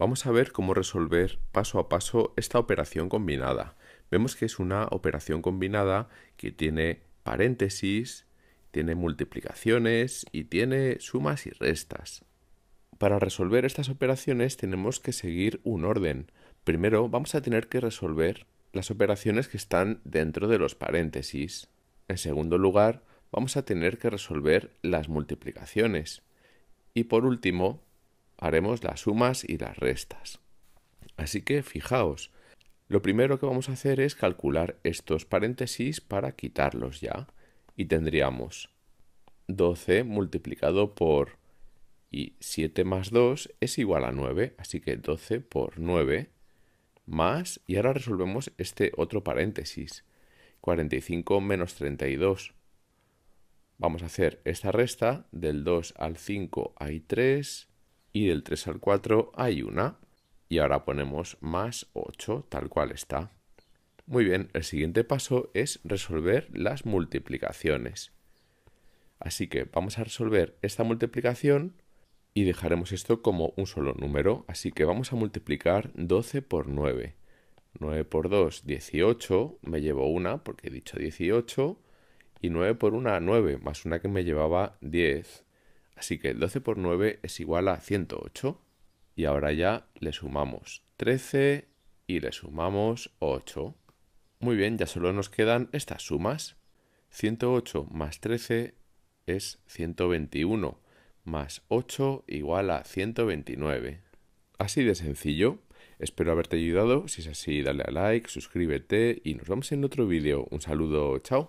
Vamos a ver cómo resolver paso a paso esta operación combinada. Vemos que es una operación combinada que tiene paréntesis, tiene multiplicaciones y tiene sumas y restas. Para resolver estas operaciones tenemos que seguir un orden. Primero vamos a tener que resolver las operaciones que están dentro de los paréntesis. En segundo lugar, vamos a tener que resolver las multiplicaciones. Y por último, haremos las sumas y las restas. Así que fijaos, lo primero que vamos a hacer es calcular estos paréntesis para quitarlos ya y tendríamos 12 multiplicado por y 7 más 2 es igual a 9, así que 12 por 9 más, y ahora resolvemos este otro paréntesis, 45 menos 32. Vamos a hacer esta resta, del 2 al 5 hay 3, y del 3 al 4 hay una y ahora ponemos más 8 tal cual está. Muy bien, el siguiente paso es resolver las multiplicaciones. Así que vamos a resolver esta multiplicación y dejaremos esto como un solo número, así que vamos a multiplicar 12 por 9. 9 por 2, 18, me llevo una porque he dicho 18, y 9 por 1, 9, más una que me llevaba 10, Así que 12 por 9 es igual a 108. Y ahora ya le sumamos 13 y le sumamos 8. Muy bien, ya solo nos quedan estas sumas. 108 más 13 es 121, más 8 igual a 129. Así de sencillo. Espero haberte ayudado. Si es así, dale a like, suscríbete y nos vemos en otro vídeo. Un saludo, chao.